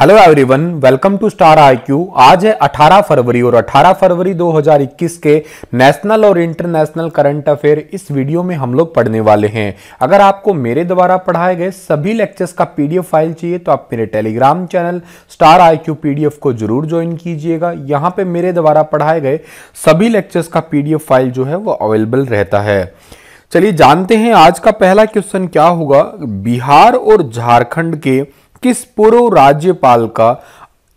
hello everyone welcome to star IQ आज है 18 फरवरी और 18 फरवरी 2021 के नेशनल और इंटरनेशनल करंट अफेयर इस वीडियो में हम लोग पढ़ने वाले हैं अगर आपको मेरे द्वारा पढ़ाए गए सभी लेक्चर्स का पीडीएफ फाइल चाहिए तो आप मेरे Telegram channel star IQ PDF को जरूर ज्वाइन कीजिएगा यहाँ पे मेरे द्वारा पढ़ाए गए सभी लेक्चर्स का पी फाइल जो है वो अवेलेबल रहता है चलिए जानते हैं आज का पहला क्वेश्चन क्या होगा बिहार और झारखंड के किस पूर्व राज्यपाल का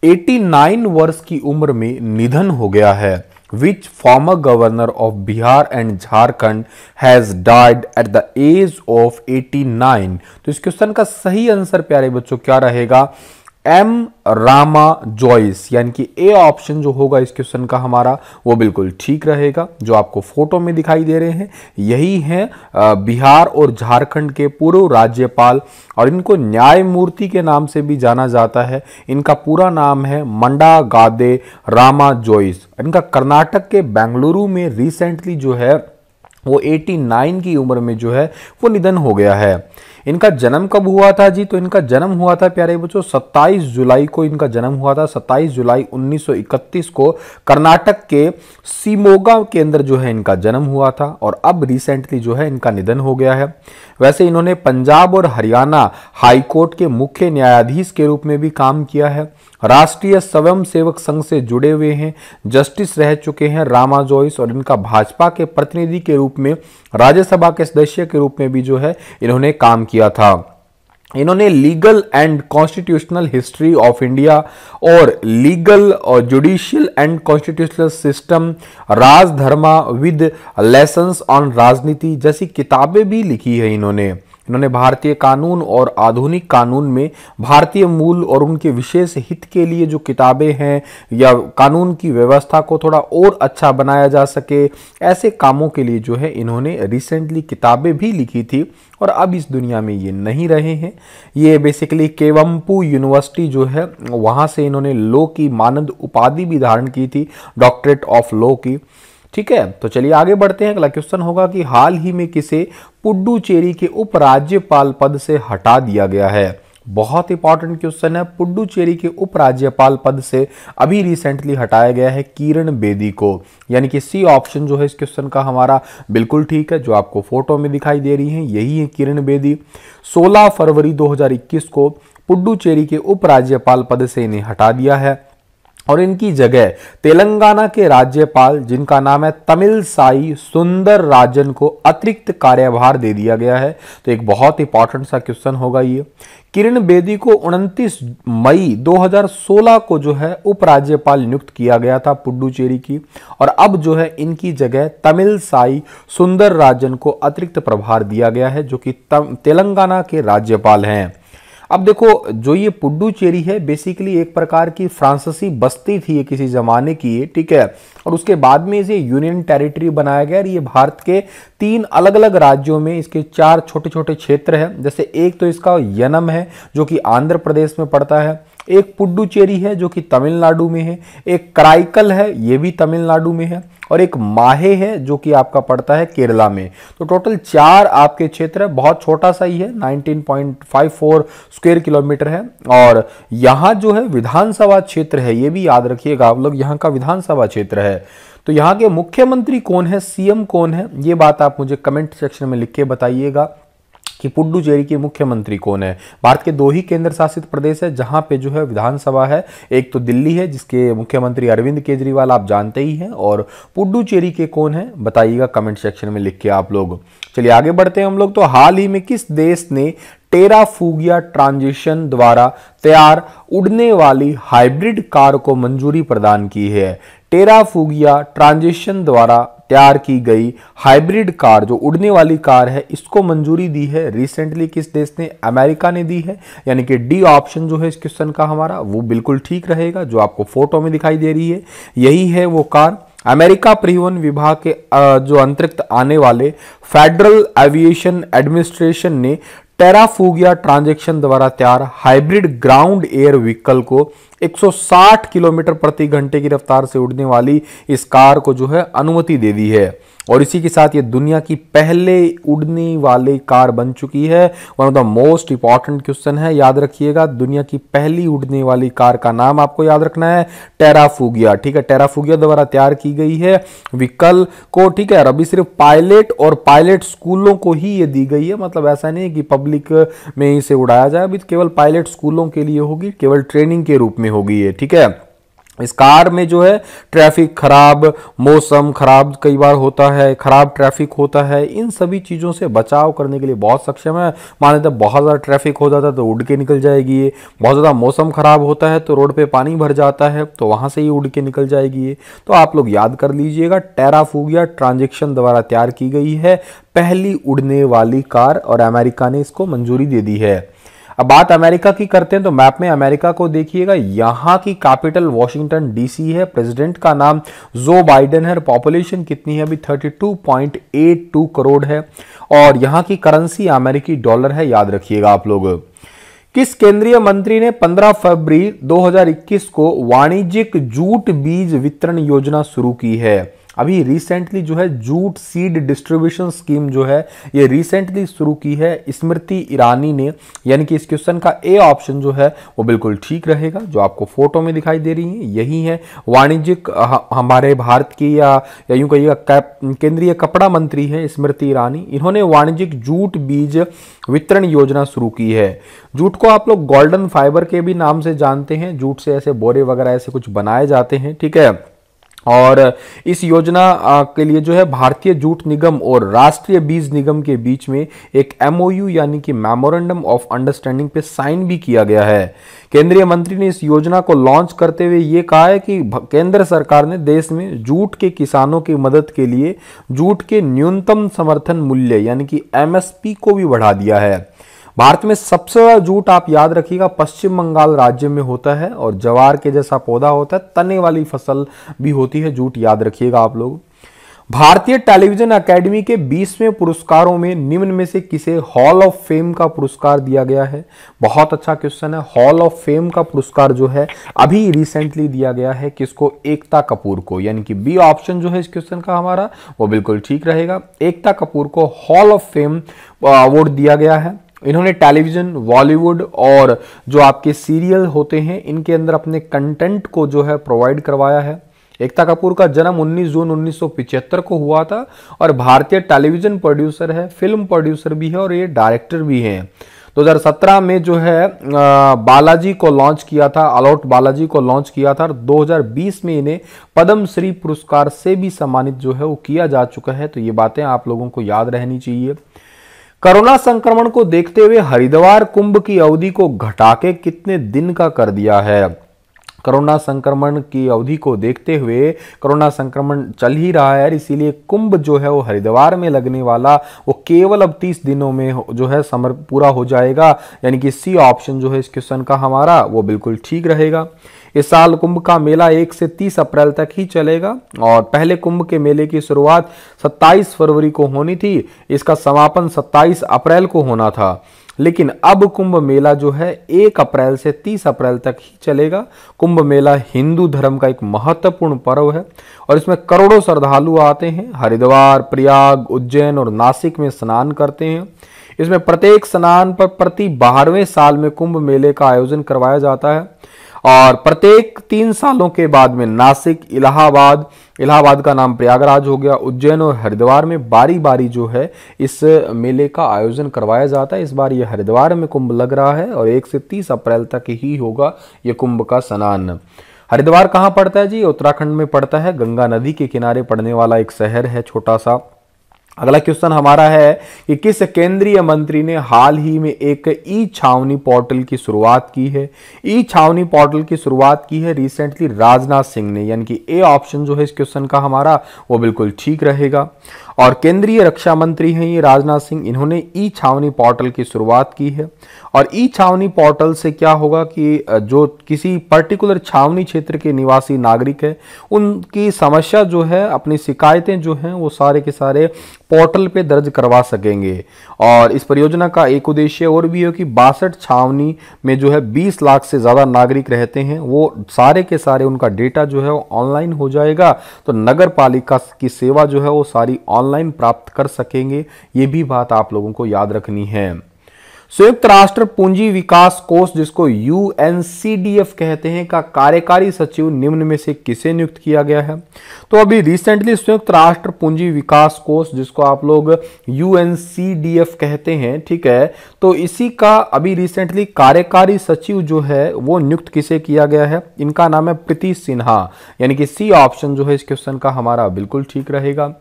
89 वर्ष की उम्र में निधन हो गया है which former governor of Bihar and Jharkhand has died at the age of 89 तो इस क्वेश्चन का सही आंसर प्यारे बच्चों क्या रहेगा एम रामा जॉइस यानी कि ए ऑप्शन जो होगा इस क्वेश्चन का हमारा वो बिल्कुल ठीक रहेगा जो आपको फोटो में दिखाई दे रहे हैं यही हैं बिहार और झारखंड के पूर्व राज्यपाल और इनको न्यायमूर्ति के नाम से भी जाना जाता है इनका पूरा नाम है मंडा गादे रामा जॉइस इनका कर्नाटक के बेंगलुरु में रिसेंटली जो है वो 89 की उम्र में जो है वो निधन हो गया है इनका जन्म कब हुआ था जी तो इनका जन्म हुआ था प्यारे बच्चों 27 जुलाई को इनका जन्म हुआ था 27 जुलाई 1931 को कर्नाटक के सीमोगा के अंदर जो है इनका जन्म हुआ था और अब रिसेंटली जो है इनका निधन हो गया है वैसे इन्होंने पंजाब और हरियाणा हाईकोर्ट के मुख्य न्यायाधीश के रूप में भी काम किया है राष्ट्रीय स्वयं सेवक संघ से जुड़े हुए हैं जस्टिस रह चुके हैं रामा जोइस और इनका भाजपा के प्रतिनिधि के रूप में राज्यसभा के सदस्य के रूप में भी जो है इन्होंने काम किया था इन्होंने legal and constitutional history of India और लीगल और judicial and constitutional system Rajdharma with lessons on Rajneeti जैसी किताबें भी लिखी है इन्होंने इन्होंने भारतीय कानून और आधुनिक कानून में भारतीय मूल और उनके विशेष हित के लिए जो किताबें हैं या कानून की व्यवस्था को थोड़ा और अच्छा बनाया जा सके ऐसे कामों के लिए जो है इन्होंने रिसेंटली किताबें भी लिखी थी और अब इस दुनिया में ये नहीं रहे हैं ये बेसिकली केवम्पू यूनिवर्सिटी जो है वहाँ से इन्होंने लॉ की मानद उपाधि भी धारण की थी डॉक्टरेट ऑफ लॉ की ठीक है तो चलिए आगे बढ़ते हैं अगला क्वेश्चन होगा कि हाल ही में किसे पुडुचेरी के उपराज्यपाल पद से हटा दिया गया है बहुत इंपॉर्टेंट क्वेश्चन है पुडुचेरी के उपराज्यपाल पद से अभी रिसेंटली हटाया गया है किरण बेदी को यानी कि सी ऑप्शन जो है इस क्वेश्चन का हमारा बिल्कुल ठीक है जो आपको फोटो में दिखाई दे रही है यही है किरण बेदी 16 फरवरी 2021 को पुडुचेरी के उपराज्यपाल पद से इन्हें हटा दिया है और इनकी जगह तेलंगाना के राज्यपाल जिनका नाम है तमिल साई सुंदर राजन को अतिरिक्त कार्यभार दे दिया गया है तो एक बहुत इंपॉर्टेंट सा क्वेश्चन होगा ये किरण बेदी को 29 मई 2016 को जो है उपराज्यपाल नियुक्त किया गया था पुडुचेरी की और अब जो है इनकी जगह तमिल साई सुंदर राजन को अतिरिक्त प्रभार दिया गया है जो कि तेलंगाना के राज्यपाल हैं अब देखो जो ये पुडुचेरी है बेसिकली एक प्रकार की फ्रांसीसी बस्ती थी ये किसी ज़माने की ठीक है और उसके बाद में इसे यूनियन टेरिटरी बनाया गया और ये भारत के तीन अलग अलग राज्यों में इसके चार छोटे छोटे क्षेत्र हैं जैसे एक तो इसका यनम है जो कि आंध्र प्रदेश में पड़ता है एक पुडुचेरी है जो कि तमिलनाडु में है एक कराइकल है ये भी तमिलनाडु में है और एक माहे है जो कि आपका पड़ता है केरला में तो टोटल चार आपके क्षेत्र है बहुत छोटा सा ही है 19.54 स्क्वायर किलोमीटर है और यहाँ जो है विधानसभा क्षेत्र है ये भी याद रखिएगा आप लोग यहाँ का विधानसभा क्षेत्र है तो यहाँ के मुख्यमंत्री कौन है सीएम कौन है ये बात आप मुझे कमेंट सेक्शन में लिख के बताइएगा कि पुडुचेरी के मुख्यमंत्री कौन है भारत के दो ही केंद्र शासित प्रदेश है जहां पे जो है विधानसभा है एक तो दिल्ली है जिसके मुख्यमंत्री अरविंद केजरीवाल आप जानते ही हैं और पुडुचेरी के कौन है बताइएगा कमेंट सेक्शन में लिख के आप लोग चलिए आगे बढ़ते हैं हम लोग तो हाल ही में किस देश ने टेरा फूगिया ट्रांजिशन द्वारा तैयार उड़ने वाली हाइब्रिड कार को मंजूरी प्रदान की है टेरा फूगिया ट्रांजिशन द्वारा तैयार की गई हाइब्रिड कार जो उड़ने वाली कार है इसको मंजूरी दी है रिसेंटली किस देश ने अमेरिका ने दी है यानी कि डी ऑप्शन जो है इस क्वेश्चन का हमारा वो बिल्कुल ठीक रहेगा जो आपको फोटो में दिखाई दे रही है यही है वो कार अमेरिका परिवहन विभाग के जो अंतरिक्त आने वाले फेडरल एविएशन एडमिनिस्ट्रेशन ने टेराफूगिया ट्रांजेक्शन द्वारा तैयार हाइब्रिड ग्राउंड एयर व्हीकल को 160 किलोमीटर प्रति घंटे की रफ्तार से उड़ने वाली इस कार को जो है अनुमति दे दी है और इसी के साथ ये दुनिया की पहले उड़ने वाली कार बन चुकी है one of the most important question है याद रखिएगा दुनिया की पहली उड़ने वाली कार का नाम आपको याद रखना है टेराफूगिया ठीक है टेराफूगिया द्वारा तैयार की गई है विकल को ठीक है अभी सिर्फ पायलट और पायलट स्कूलों को ही ये दी गई है मतलब ऐसा नहीं है कि पब्लिक में इसे उड़ाया जाए अभी तो केवल पायलट स्कूलों के लिए होगी केवल ट्रेनिंग के रूप में होगी ये ठीक है इस कार में जो है ट्रैफिक खराब मौसम खराब कई बार होता है खराब ट्रैफिक होता है इन सभी चीज़ों से बचाव करने के लिए बहुत सक्षम है मान लेते बहुत ज़्यादा ट्रैफिक हो जाता है तो उड़ के निकल जाएगी ये बहुत ज़्यादा मौसम खराब होता है तो रोड पे पानी भर जाता है तो वहाँ से ही उड़ के निकल जाएगी ये तो आप लोग याद कर लीजिएगा टेराफूगिया ट्रांजेक्शन द्वारा तैयार की गई है पहली उड़ने वाली कार और अमेरिका ने इसको मंजूरी दे दी है अब बात अमेरिका की करते हैं तो मैप में अमेरिका को देखिएगा यहाँ की कैपिटल वॉशिंगटन डीसी है प्रेसिडेंट का नाम जो बाइडेन है पॉपुलेशन कितनी है अभी 32.82 करोड़ है और यहाँ की करेंसी अमेरिकी डॉलर है याद रखिएगा आप लोग किस केंद्रीय मंत्री ने 15 फरवरी 2021 को वाणिज्यिक जूट बीज वितरण योजना शुरू की है अभी रिसेंटली जो है जूट सीड डिस्ट्रीब्यूशन स्कीम जो है ये रिसेंटली शुरू की है स्मृति ईरानी ने यानी कि इस क्वेश्चन का ए ऑप्शन जो है वो बिल्कुल ठीक रहेगा जो आपको फोटो में दिखाई दे रही है यही है वाणिज्यिक हमारे भारत की या, या यूं कहिएगा केंद्रीय कपड़ा मंत्री है स्मृति ईरानी इन्होंने वाणिज्यिक जूट बीज वितरण योजना शुरू की है जूट को आप लोग गोल्डन फाइबर के भी नाम से जानते हैं जूट से ऐसे बोरे वगैरह ऐसे कुछ बनाए जाते हैं ठीक है और इस योजना के लिए जो है भारतीय जूट निगम और राष्ट्रीय बीज निगम के बीच में एक एमओयू यानी कि मेमोरेंडम ऑफ अंडरस्टैंडिंग पे साइन भी किया गया है केंद्रीय मंत्री ने इस योजना को लॉन्च करते हुए ये कहा है कि केंद्र सरकार ने देश में जूट के किसानों की मदद के लिए जूट के न्यूनतम समर्थन मूल्य यानी कि एमएसपी को भी बढ़ा दिया है भारत में सबसे ज्यादा जूट आप याद रखिएगा पश्चिम बंगाल राज्य में होता है और जवार के जैसा पौधा होता है तने वाली फसल भी होती है जूट याद रखिएगा आप लोग भारतीय टेलीविजन एकेडमी के बीसवें पुरस्कारों में निम्न में से किसे हॉल ऑफ फेम का पुरस्कार दिया गया है बहुत अच्छा क्वेश्चन है हॉल ऑफ फेम का पुरस्कार जो है अभी रिसेंटली दिया गया है किसको एकता कपूर को यानी कि बी ऑप्शन जो है इस क्वेश्चन का हमारा वो बिल्कुल ठीक रहेगा एकता कपूर को हॉल ऑफ फेम अवार्ड दिया गया है इन्होंने टेलीविज़न बॉलीवुड और जो आपके सीरियल होते हैं इनके अंदर अपने कंटेंट को जो है प्रोवाइड करवाया है एकता कपूर का जन्म 19 जून उन्नीस को हुआ था और भारतीय टेलीविज़न प्रोड्यूसर है फिल्म प्रोड्यूसर भी है और ये डायरेक्टर भी हैं 2017 में जो है बालाजी को लॉन्च किया था अलॉट बालाजी को लॉन्च किया था और 2020 में इन्हें पद्मश्री पुरस्कार से भी सम्मानित जो है वो किया जा चुका है तो ये बातें आप लोगों को याद रहनी चाहिए कोरोना संक्रमण को देखते हुए हरिद्वार कुंभ की अवधि को घटा के कितने दिन का कर दिया है कोरोना संक्रमण की अवधि को देखते हुए कोरोना संक्रमण चल ही रहा है इसीलिए कुंभ जो है वो हरिद्वार में लगने वाला वो केवल अब 30 दिनों में जो है समर पूरा हो जाएगा यानी कि सी ऑप्शन जो है इस क्वेश्चन का हमारा वो बिल्कुल ठीक रहेगा इस साल कुंभ का मेला एक से तीस अप्रैल तक ही चलेगा और पहले कुंभ के मेले की शुरुआत 27 फरवरी को होनी थी इसका समापन 27 अप्रैल को होना था लेकिन अब कुंभ मेला जो है एक अप्रैल से तीस अप्रैल तक ही चलेगा कुंभ मेला हिंदू धर्म का एक महत्वपूर्ण पर्व है और इसमें करोड़ों श्रद्धालु आते हैं हरिद्वार प्रयाग उज्जैन और नासिक में स्नान करते हैं इसमें प्रत्येक स्नान पर प्रति बारहवें साल में कुंभ मेले का आयोजन करवाया जाता है और प्रत्येक तीन सालों के बाद में नासिक इलाहाबाद इलाहाबाद का नाम प्रयागराज हो गया उज्जैन और हरिद्वार में बारी बारी जो है इस मेले का आयोजन करवाया जाता है इस बार ये हरिद्वार में कुंभ लग रहा है और एक से तीस अप्रैल तक ही होगा ये कुंभ का स्नान हरिद्वार कहाँ पड़ता है जी उत्तराखंड में पड़ता है गंगा नदी के किनारे पड़ने वाला एक शहर है छोटा सा अगला क्वेश्चन हमारा है कि किस केंद्रीय मंत्री ने हाल ही में एक ई छावनी पोर्टल की शुरुआत की है ई छावनी पोर्टल की शुरुआत की है रिसेंटली राजनाथ सिंह ने यानी कि ए ऑप्शन जो है इस क्वेश्चन का हमारा वो बिल्कुल ठीक रहेगा और केंद्रीय रक्षा मंत्री हैं ये राजनाथ सिंह इन्होंने ई छावनी पोर्टल की शुरुआत की है और ई छावनी पोर्टल से क्या होगा कि जो किसी पर्टिकुलर छावनी क्षेत्र के निवासी नागरिक है उनकी समस्या जो है अपनी शिकायतें जो हैं वो सारे के सारे पोर्टल पे दर्ज करवा सकेंगे और इस परियोजना का एक उद्देश्य और भी है कि बासठ छावनी में जो है बीस लाख से ज़्यादा नागरिक रहते हैं वो सारे के सारे उनका डेटा जो है वो ऑनलाइन हो जाएगा तो नगर पालिका की सेवा जो है वो सारी ऑनलाइन ऑनलाइन प्राप्त कर सकेंगे ये भी बात आप लोगों को याद रखनी है संयुक्त राष्ट्र पूंजी विकास कोष जिसको यू कहते हैं का कार्यकारी सचिव निम्न में से किसे नियुक्त किया गया है तो अभी रिसेंटली संयुक्त राष्ट्र पूंजी विकास कोष जिसको आप लोग यू कहते हैं ठीक है तो इसी का अभी रिसेंटली कार्यकारी सचिव जो है वो नियुक्त किसे किया गया है इनका नाम है प्रीति सिन्हा यानी कि सी ऑप्शन जो है इस क्वेश्चन का हमारा बिल्कुल ठीक रहेगा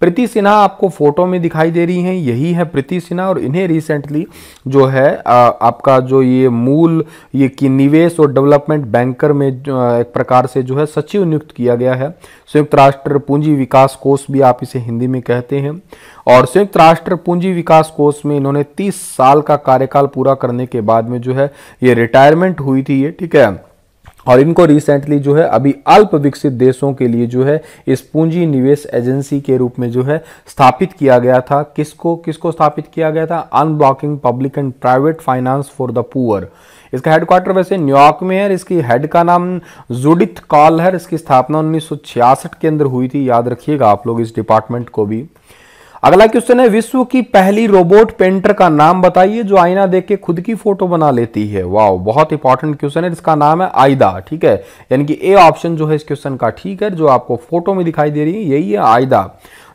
प्रीति सिन्हा आपको फोटो में दिखाई दे रही हैं यही है प्रीति सिन्हा और इन्हें रिसेंटली जो है आ, आपका जो ये मूल ये कि निवेश और डेवलपमेंट बैंकर में एक प्रकार से जो है सचिव नियुक्त किया गया है संयुक्त राष्ट्र पूंजी विकास कोष भी आप इसे हिंदी में कहते हैं और संयुक्त राष्ट्र पूंजी विकास कोष में इन्होंने तीस साल का कार्यकाल पूरा करने के बाद में जो है ये रिटायरमेंट हुई थी ये ठीक है और इनको रिसेंटली जो है अभी अल्प विकसित देशों के लिए जो है इस पूंजी निवेश एजेंसी के रूप में जो है स्थापित किया गया था किसको किसको स्थापित किया गया था unblocking public and private finance for the poor इसका हेडक्वार्टर वैसे न्यूयॉर्क में है इसकी हेड का नाम जुडिथ कॉल है इसकी स्थापना उन्नीस के अंदर हुई थी याद रखिएगा आप लोग इस डिपार्टमेंट को भी अगला क्वेश्चन है विश्व की पहली रोबोट पेंटर का नाम बताइए जो आईना देख के खुद की फोटो बना लेती है वाह बहुत इंपॉर्टेंट क्वेश्चन है इसका नाम है आयदा ठीक है यानी कि ए ऑप्शन जो है इस क्वेश्चन का ठीक है जो आपको फोटो में दिखाई दे रही है यही है आयदा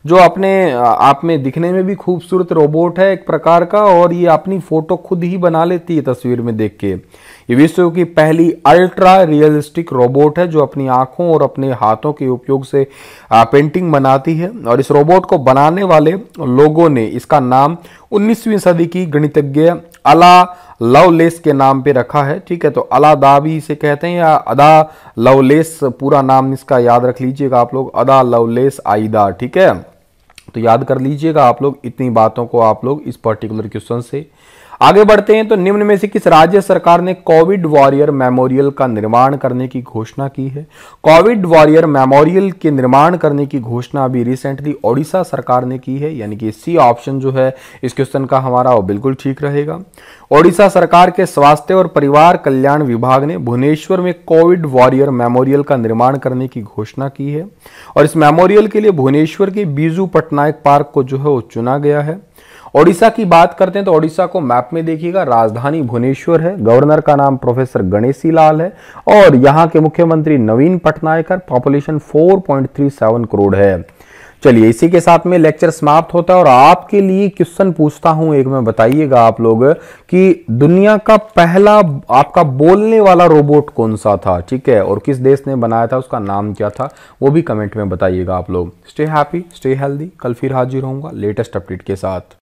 जो अपने आप में दिखने में भी खूबसूरत रोबोट है एक प्रकार का और ये अपनी फोटो खुद ही बना लेती है तस्वीर में देख के ये विश्व की पहली अल्ट्रा रियलिस्टिक रोबोट है जो अपनी आंखों और अपने हाथों के उपयोग से पेंटिंग बनाती है और इस रोबोट को बनाने वाले लोगों ने इसका नाम 19वीं सदी की गणितज्ञ अला लवलेस के नाम पे रखा है ठीक है तो अला दावी इसे कहते हैं या अदा लवलेस पूरा नाम इसका याद रख लीजिएगा आप लोग अदा लवलेस आईदा ठीक है तो याद कर लीजिएगा आप लोग इतनी बातों को आप लोग इस पर्टिकुलर क्वेश्चन से आगे बढ़ते हैं तो निम्न में से किस राज्य सरकार ने कोविड वॉरियर मेमोरियल का निर्माण करने की घोषणा की है कोविड वॉरियर मेमोरियल के निर्माण करने की घोषणा अभी रिसेंटली ओडिशा सरकार ने की है यानी कि सी ऑप्शन जो है इस क्वेश्चन का हमारा वो बिल्कुल ठीक रहेगा ओडिशा सरकार के स्वास्थ्य और परिवार कल्याण विभाग ने भुवनेश्वर में कोविड वॉरियर मेमोरियल का निर्माण करने की घोषणा की है और इस मेमोरियल के लिए भुवनेश्वर के बीजू पटनायक पार्क को जो है वो चुना गया है ओडिशा की बात करते हैं तो ओडिशा को मैप में देखिएगा राजधानी भुवनेश्वर है गवर्नर का नाम प्रोफेसर गणेशी लाल है और यहाँ के मुख्यमंत्री नवीन पटनायक है पॉपुलेशन 4.37 करोड़ है चलिए इसी के साथ में लेक्चर समाप्त होता है और आपके लिए क्वेश्चन पूछता हूं एक मैं बताइएगा आप लोग कि दुनिया का पहला आपका बोलने वाला रोबोट कौन सा था ठीक है और किस देश ने बनाया था उसका नाम क्या था वो भी कमेंट में बताइएगा आप लोग स्टे हैप्पी स्टे हेल्दी कल फिर हाजिर होऊंगा लेटेस्ट अपडेट के साथ